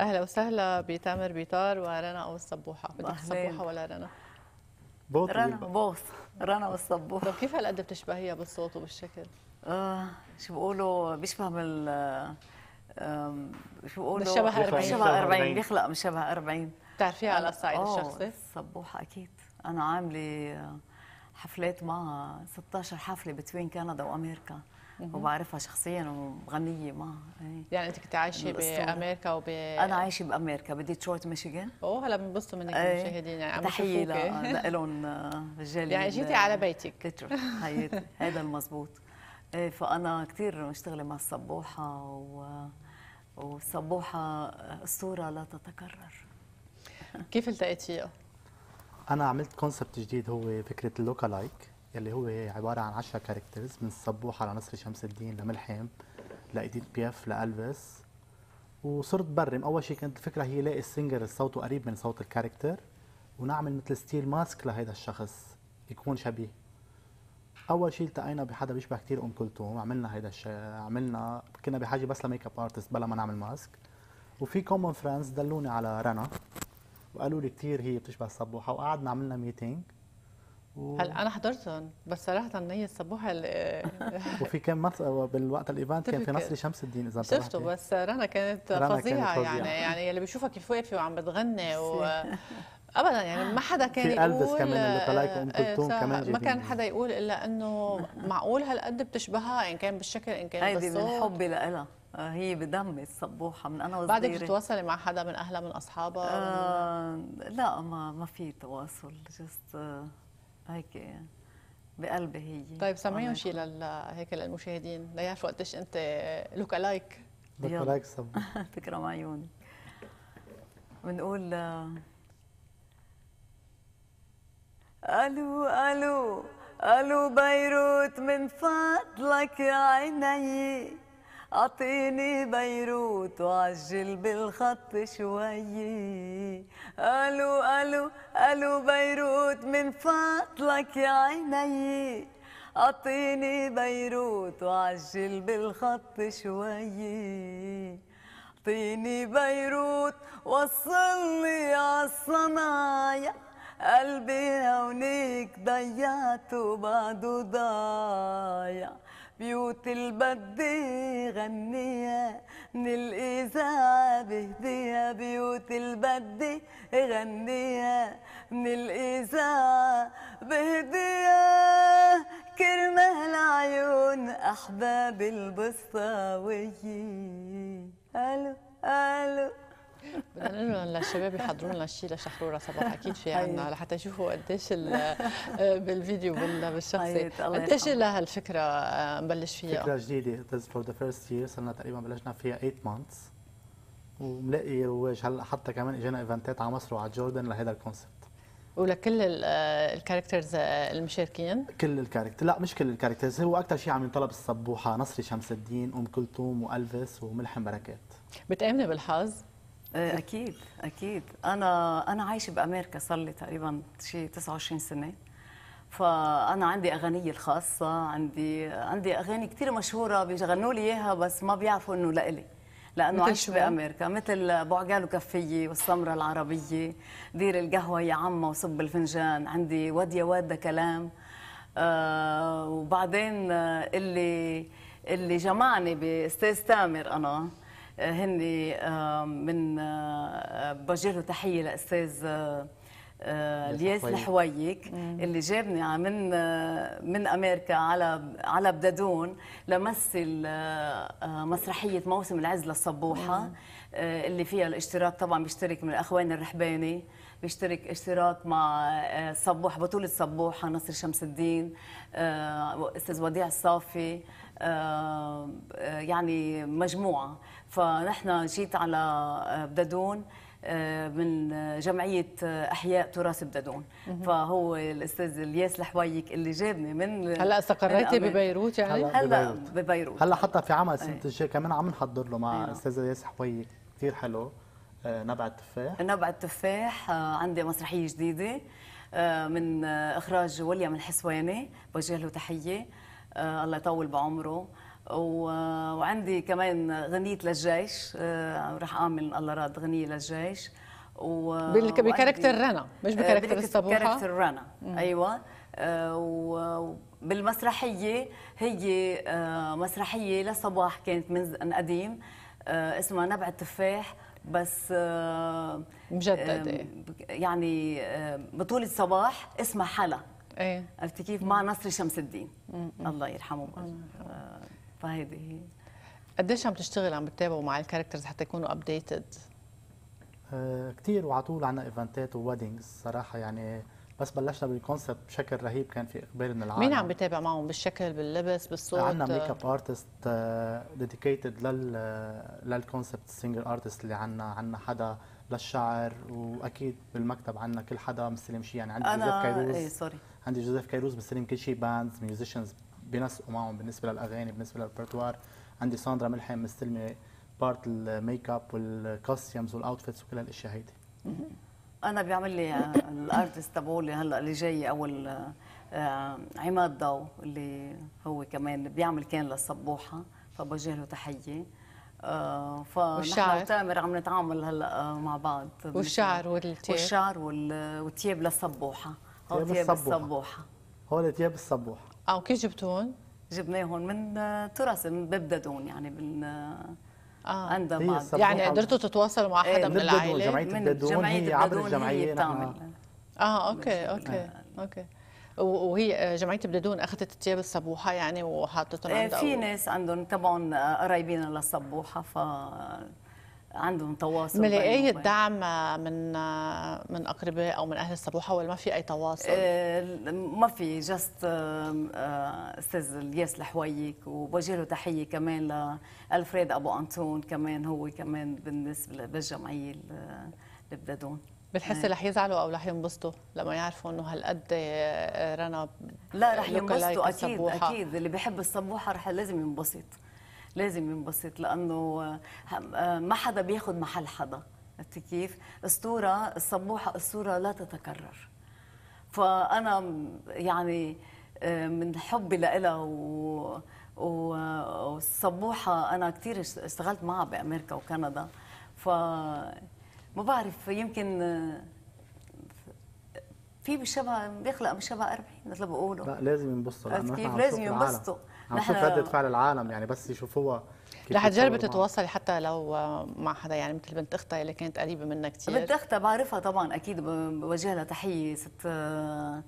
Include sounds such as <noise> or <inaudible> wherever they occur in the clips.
اهلا وسهلا بتامر بيطار ورنا او الصبوحه بدك الصبوحه ولا رنا؟ بوث رنا بوث رنا والصبوحه طب كيف هالقد بتشبهيها بالصوت وبالشكل؟ اه شو بيقولوا بيشبه بال شو بيقولوا شبه 40 شبه 40 بيخلق من شبه 40 بتعرفيها على الصعيد الشخصي؟ الصبوحه اكيد انا عامله حفلات معها 16 حفله بتوين كندا وامريكا وبعرفها شخصيا ومغنيه ما يعني, يعني انت كنت عايشه بامريكا وب انا عايشه بامريكا بديترويت ميشيغان اوه هلا بنبسطوا منك المشاهدين إيه. يعني تحيه <laughs> لهم رجال آه، يعني جيتي على بيتك ديترويت حياتي هذا المضبوط إيه، فانا كثير مشتغله مع الصبوحه و والصبوحه اسطوره لا تتكرر كيف التقيت فيها؟ انا عملت كونسبت جديد هو فكره اللوكالايك يلي هو عباره عن 10 كاركترز من الصبوحه لنصر شمس الدين لملحم لايديت بياف لالفيس وصرت برم اول شيء كانت الفكره هي لاقي السنجر صوته قريب من صوت الكاركتر ونعمل مثل ستيل ماسك لهيدا الشخص يكون شبيه اول شيء التقينا بحدا بيشبه كثير ام كلثوم عملنا هيدا الشيء عملنا كنا بحاجه بس لميك اب ارتست بلا ما نعمل ماسك وفي كومون فريندز دلوني على رنا وقالوا لي كثير هي بتشبه الصبوحه وقعدنا عملنا ميتينج هلا انا حضرتهم بس صراحه هي اللي <laughs> وفي كان مص... بالوقت الايفنت كان في نصر شمس الدين اذا شفته بس رنا كانت فظيعه يعني يعني اللي بيشوفها كيف واقفه وعم بتغني <laughs> و ابدا يعني ما حدا كان في البس كمان اللي طلعت ام إيه، كلثوم كمان ما كان حدا يقول الا انه معقول هالقد بتشبهها ان كان بالشكل ان كان بالصوت هيدي من حبي لها هي بدمي الصبوحه من انا وصغيره بعدك بتتواصلي مع حدا من اهلها من اصحابها آه لا ما ما في تواصل جست هيك بقلبي هي طيب سمعيهم شيء لل هيك للمشاهدين ليعرفوا قديش انت لوك لايك لوك لايك تكرم <laughs> عيوني بنقول الو الو الو بيروت من فضلك يا عيني أعطيني بيروت وعجل بالخط شوي ألو ألو ألو بيروت من فضلك يا عيني أعطيني بيروت وعجل بالخط شوي أعطيني بيروت وصلي عالصنايا قلبي هونيك ضيعته بعده ضايع بيوت البد غنية من الإذاعة بهدية بيوت البد غنية من الإذاعة بهدية كرمة العيون أحباب البسطاوية ألو ألو بدنا نقول للشباب يحضروا لنا شيء لشحروره صباح اكيد في طيب. عندنا لحتى يشوفوا قديش <laughs> بالفيديو بالشخصي طيب، قديش لهالفكره نبلش آه، فيها فكره جديده فور ذا فيرست يير صرنا تقريبا بلشنا فيها 8 مانثس وملاقي رواج هلا حتى كمان اجانا ايفنتات على مصر وعلى جوردن لهذا الكونسبت ولكل الكاركترز آه، آه، المشاركين كل الكاركتر لا مش كل الكاركترز هو اكثر شيء عم ينطلب الصبوحه نصري شمس الدين ام كلثوم والفيس وملحم بركات بتامني بالحظ إيه، اكيد اكيد انا انا عايشه بامريكا صار لي تقريبا شيء 29 سنه فانا عندي اغاني الخاصه عندي عندي اغاني كثير مشهوره بيغنوا لي اياها بس ما بيعرفوا انه لإلي لانه عايش بامريكا مثل بعقال وكفيه والسمره العربيه دير القهوه يا عمه وصب الفنجان عندي واد يا واد كلام آه وبعدين آه، اللي اللي جمعني باستاذ تامر انا هن من بوجه له تحيه للاستاذ الياس الحويك اللي جابني من من امريكا على على بدادون لمثل مسرحيه موسم العز للصبوحه آه، اللي فيها الاشتراك طبعا بيشترك من الاخوان الرحباني بيشترك اشتراك مع آه، صبوح بطولة صبوحة نصر شمس الدين آه، أستاذ وديع الصافي آه، يعني مجموعة فنحن جيت على بدادون من جمعية أحياء تراث بدادون فهو الأستاذ الياس الحويك اللي جابني من هلا استقريتي ببيروت يعني؟ هلا ببيروت هلا حتى في عمل إيه. سنة الجاي كمان عم نحضر له مع إيه. أستاذ الياس حويك كثير حلو نبع التفاح نبع التفاح آه، عندي مسرحيه جديده آه، من آه، اخراج وليام الحسواني بوجه له تحيه الله يطول بعمره وعندي كمان غنية للجيش رح أعمل الله راد غنية للجيش و... بكاركتر رنا مش بكاركتر الصبوحة بكاركتر رنا أيوة وبالمسرحية هي مسرحية لصباح كانت من قديم اسمها نبع التفاح بس آه، مجددة إيه. يعني آه، بطولة صباح اسمها حلا ايه عرفتي كيف مع نصر شمس الدين الله يرحمه آه، فهيدي هي قديش عم تشتغل عم بتتابعوا مع الكاركترز حتى يكونوا ابديتد؟ كثير وعلى طول عندنا ايفنتات وويدنجز صراحه يعني بس بلشنا بالكونسبت بشكل رهيب كان في اقبال من العالم مين عم بيتابع معهم بالشكل باللبس بالصوت عندنا ميك اب ارتست ديديكيتد لل للكونسبت سينجل ارتست اللي عندنا عندنا حدا للشعر واكيد بالمكتب عندنا كل حدا مستلم شيء يعني إيه، عندي جوزيف كيروز اي سوري عندي جوزيف كيروز مستلم كل شيء باندز ميوزيشنز بينسقوا معهم بالنسبه للاغاني بالنسبه للبرتوار عندي ساندرا ملحم مستلمه بارت الميك اب والكوستيمز والاوتفيتس وكل هالاشياء هيدي انا بيعمل لي الارتست تبعولي هلا اللي جاي اول آه، عماد ضو اللي هو كمان بيعمل كان للصبوحه فبوجه له تحيه آه، فنحن وتامر عم نتعامل هلا آه، مع بعض والشعر والتياب والشعر والتياب للصبوحه هول تياب الصبوحه هول تياب الصبوحه او كيف جبتوهم؟ جبناهم من تراث من باب دادون يعني من آه. عندها يعني قدرتوا تتواصلوا مع حدا إيه، من العائله جمعيه الدادون هي عبر الجمعيه نعم. اه اوكي نعم. اوكي اوكي وهي جمعيه بدون اخذت الثياب الصبوحه يعني وحاطتهم إيه، عندها في ناس عندهم تبعهم قرايبين للصبوحه ف عندهم تواصل ملاقي دعم من من اقرباء او من اهل الصبوحه ولا ما في اي تواصل؟ آه، ما في جاست آه، آه، استاذ الياس الحويك وبوجه له تحيه كمان لالفريد ابو انطون كمان هو كمان بالنسبه بالجمعيه البدادون بتحسي رح يزعلوا او رح ينبسطوا لما يعرفوا انه هالقد رنا لا رح ينبسطوا اكيد اكيد اللي بيحب الصبوحه رح لازم ينبسط لازم ينبسط لانه آه، ما حدا بياخذ محل حدا عرفتي كيف؟ اسطوره الصبوحه اسطوره لا تتكرر فانا يعني آه، من حبي لها و والسبوحه انا كثير اشتغلت معها بامريكا وكندا ف ما بعرف يمكن آه، في بالشبه بيخلق بشبه 40 مثل ما بقولوا لا لازم ينبسطوا كيف لازم ينبسطوا عم شوف رده فعل العالم يعني بس يشوفوها رح تجربي تتواصلي حتى لو مع حدا يعني مثل بنت اختها اللي كانت قريبه منها كثير بنت اختها بعرفها طبعا اكيد بوجه لها تحيه ست آه،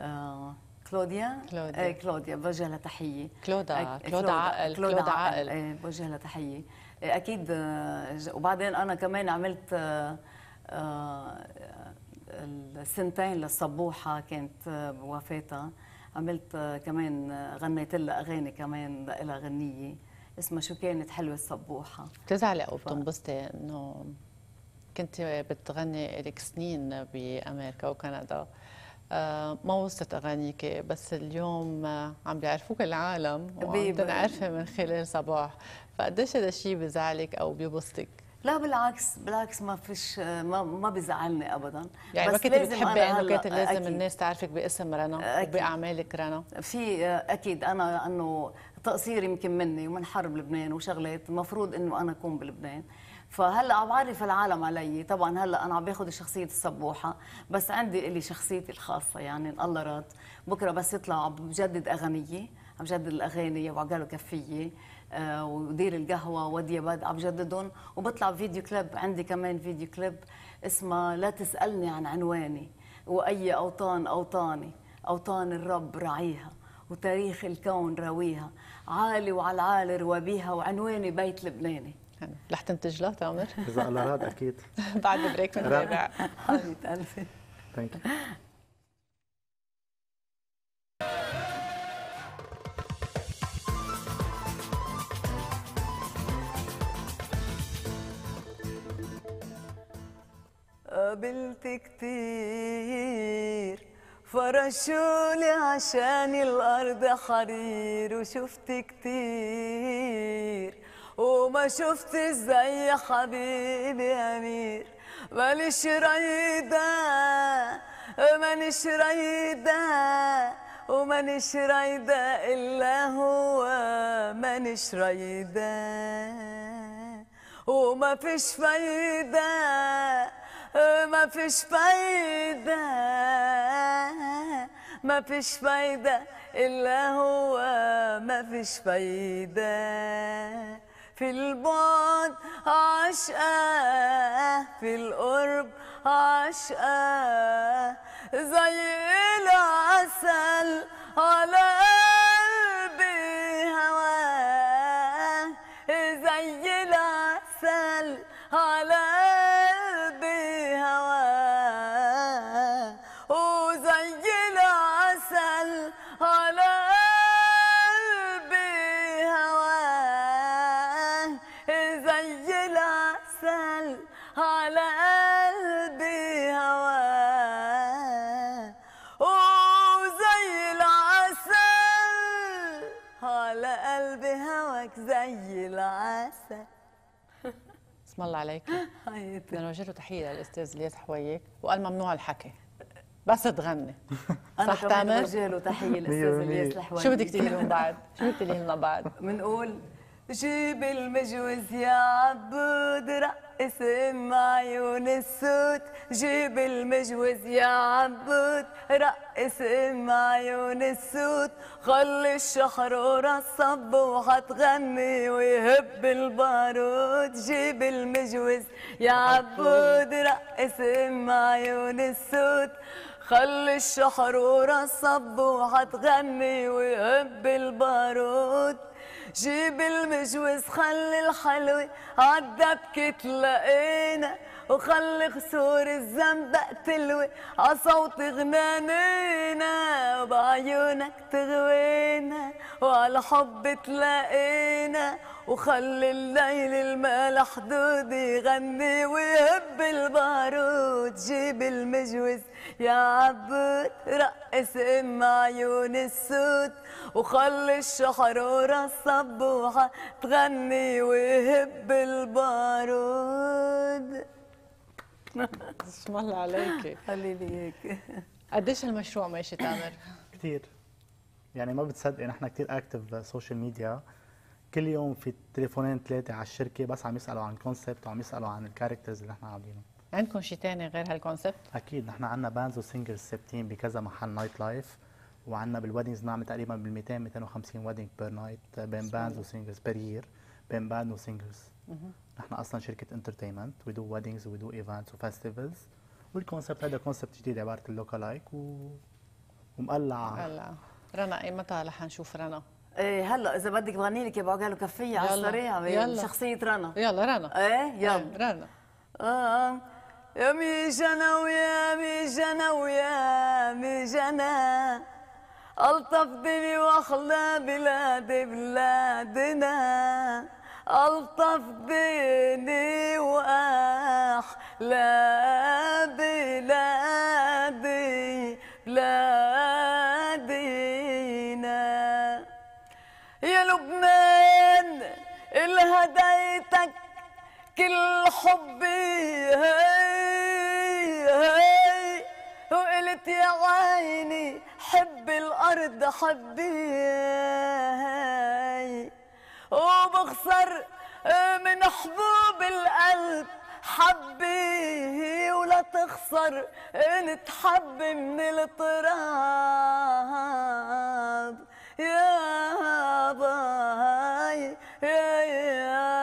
آه، كلوديا كلوديا ايه كلوديا بوجه لها تحيه كلودا كلودا عقل كلودا عقل, عقل. إيه، بوجه لها تحيه إيه، اكيد آه، وبعدين انا كمان عملت السنتين للصبوحه كانت بوفاتها عملت كمان غنيت لها اغاني كمان لها غنيه اسمها شو كانت حلوه السبوحه بتزعلي او بتنبسطي انه كنت بتغني لك سنين بامريكا وكندا آه، ما وصلت اغانيك بس اليوم عم بيعرفوك العالم وعم تنعرفي من خلال صباح فقديش هذا الشيء بزعلك او بيبسطك لا بالعكس بالعكس ما فيش ما, ما بيزعلني ابدا يعني ما كنت بتحبي انه كانت لازم أكيد. الناس تعرفك باسم رنا وباعمالك رنا في اكيد انا انه تقصير يمكن مني ومن حرب لبنان وشغلات المفروض انه انا اكون بلبنان فهلا عم بعرف العالم علي طبعا هلا انا عم باخذ شخصيه السبوحه بس عندي لي شخصيتي الخاصه يعني الله راد بكره بس يطلع بجدد اغنيه عم جدد الاغاني وعقاله كفيه آه، ودير القهوه ودي باد عم جددهم وبطلع فيديو كليب عندي كمان فيديو كليب اسمه لا تسالني عن عنواني واي اوطان اوطاني اوطان الرب رعيها وتاريخ الكون راويها عالي وعلى العالي روابيها وعنواني بيت لبناني رح تنتج لها تامر؟ اذا الله راد اكيد <laughs> بعد بريك بنتابع حبيبه قلبي ثانك يو قابلت كتير فرشولي عشان الأرض حرير وشفت كتير وما شفت زي حبيبي أمير مانيش رايدة مانيش رايدة ومانيش رايدة إلا هو مانيش رايدة وما فيش فايدة ما فيش فايدة ما فيش فايدة إلا هو ما فيش فايدة في البعد عشقة في القرب عشقة زي العسل على حاسه اسم الله عليك <laughs> بدنا نوجه له تحيه للاستاذ الياس حويك وقال ممنوع الحكي بس تغني <laughs> انا صح تامر؟ بوجه له تحيه للاستاذ الياس الحويك شو بدك تقولي لهم بعد؟ شو بدك تقولي لنا بعد؟ بنقول <laughs> جيب المجوز يا عبود رأ اسم عيون السود جيب المجوز يا عبود رقص ام عيون السود خلي الشحر ورا الصب وحتغني ويهب البارود جيب المجوز يا عبود رقص ام عيون السود خلي الشحر ورا الصب وحتغني ويهب البارود جيب المجوز خلي الحلوة عالدبكة تلاقينا وخلي خسور الزنبق تلوي عصوت غنانينا وبعيونك تغوينا وعلى حب تلاقينا وخلي الليل المال حدود يغني ويهب البارود جيب المجوز يا عبود رقص ام عيون السود وخلي الشحرورة الصبوحة تغني ويهب البارود <laughs> بسم الله عليكي خليلي هيك قديش المشروع ماشي تامر؟ كثير يعني ما بتصدقي نحن كثير اكتف سوشيال ميديا كل يوم في تليفونين ثلاثه على الشركه بس عم يسالوا عن الكونسبت وعم يسالوا عن الكاركترز اللي نحن عاملينهم عندكم شيء ثاني غير هالكونسبت؟ اكيد نحن عندنا بانز وسينجرز ثابتين بكذا محل نايت لايف وعندنا بالويدنجز نعمل تقريبا بال 200 250 ويدنج بير نايت بين بانز وسينجرز بير يير بين باند وسينجرز نحن اصلا شركه انترتينمنت وي دو ويدنجز وي دو ايفنتس وفيستيفلز والكونسبت هذا كونسبت جديد عباره اللوكالايك و... ومقلع مقلع رنا ايمتى رح نشوف رنا؟ ايه هلا اذا بدك بغني لك يا ابو عقال وكفيه على السريع شخصيه رنا يلا رنا ايه يلا رنا اه يا مي جنى ويا مي جنى ويا مي جنى ألطف دمي وأحلى بلاد بلادنا ألطف دمي وأحلى بلادنا الحب هاي هاي وقلت يا عيني حب الأرض حبي وبخسر من حبوب القلب حبي ولا تخسر نتحب من التراب يا باي يا يا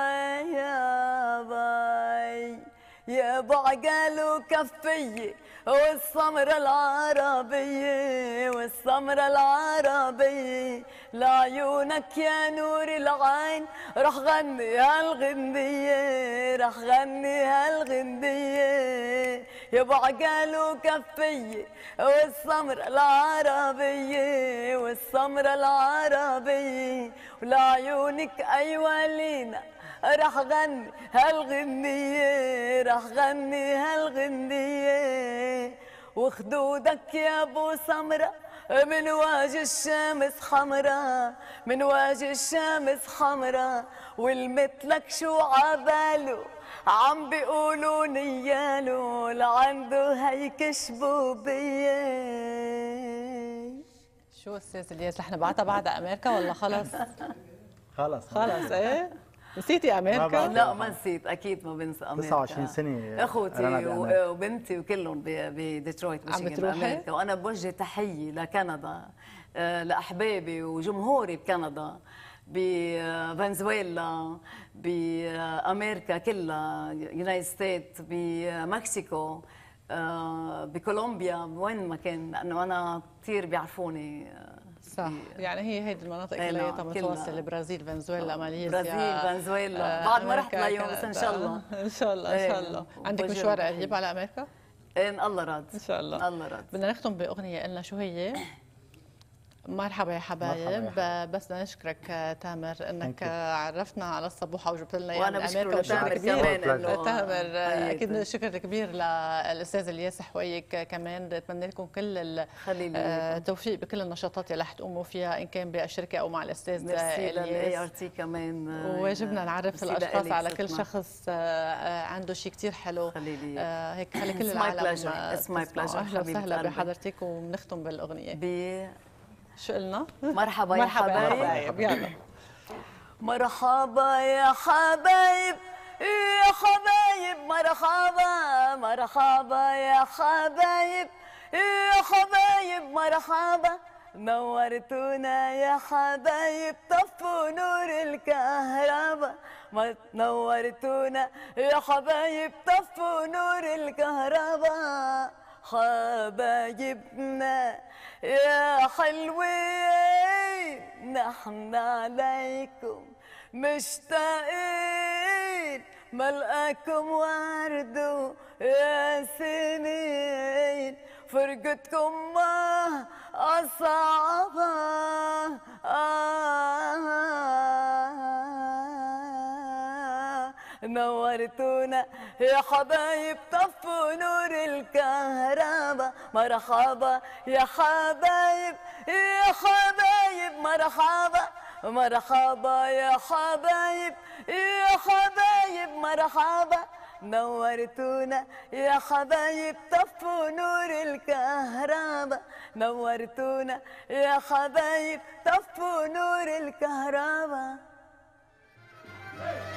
بعقل وكفية والسمرة العربية والسمرة العربية لعيونك يا نور العين رح غني هالغندية رح غني هالغندية يا بعقل وكفية والسمرة العربية والسمرة العربية ولعيونك أيوة لينا راح غني هالغنية راح غني هالغنية وخدودك يا ابو سمرة من واج الشمس حمرا من واج الشمس حمرا والمثلك شو عباله عم بيقولوا نياله لعنده هيك شبوبية شو استاذ الياس رح نبعتها بعد امريكا ولا خلص؟ <laughs> خلص خلص ايه نسيتي امريكا؟ لا ما نسيت اكيد ما بنسى امريكا 29 سنه اخوتي وبنتي وكلهم بديترويت ميشيغان امريكا وانا بوجه تحيه لكندا آه، لاحبابي وجمهوري بكندا بفنزويلا بامريكا كلها يونايتد ستيت بمكسيكو آه، بكولومبيا وين ما كان لانه انا كثير بيعرفوني آه، صح يعني هي هيدي المناطق اللي هي نعم، طبعا متواصله البرازيل فنزويلا آه، ماليزيا برازيل فنزويلا آه، بعد ما رحت ليوم بس <laughs> ان شاء الله ان شاء الله ان شاء الله عندك مشوار قريب على امريكا؟ ان الله راد ان شاء الله الله راد بدنا نختم باغنيه قلنا شو هي؟ مرحبا يا حبايب بس بدنا نشكرك آه، تامر انك عرفتنا على الصبوحه وجبت لنا يعني وانا بشكر تامر كمان تامر آه، اكيد شكر كبير للاستاذ الياس حويك آه، كمان بتمنى لكم كل التوفيق بكل النشاطات اللي رح تقوموا فيها ان كان بالشركه او مع الاستاذ الياس ار تي كمان وواجبنا نعرف الاشخاص على كل شخص عنده شيء كثير حلو هيك خلي كل العالم اتس بلاجر اهلا وسهلا بحضرتك وبنختم بالاغنيه شو قلنا؟ مرحبا يا حبايب يلا مرحبا يا حبايب يا حبايب مرحبا مرحبا يا حبايب يا حبايب مرحبا نورتونا يا حبايب طفوا نور الكهرباء نورتونا يا حبايب طفوا نور الكهرباء حبايبنا يا حلوين نحن عليكم مشتاقين ملقاكم ورد يا سنين فرقتكم ما أصعبها آه نورتونا يا حبايب طفوا نور الكهرباء مرحبا يا حبايب يا حبايب مرحبا مرحبا يا حبايب يا حبايب مرحبا نورتونا يا حبايب طفوا نور الكهرباء نورتونا يا حبايب طفوا نور الكهرباء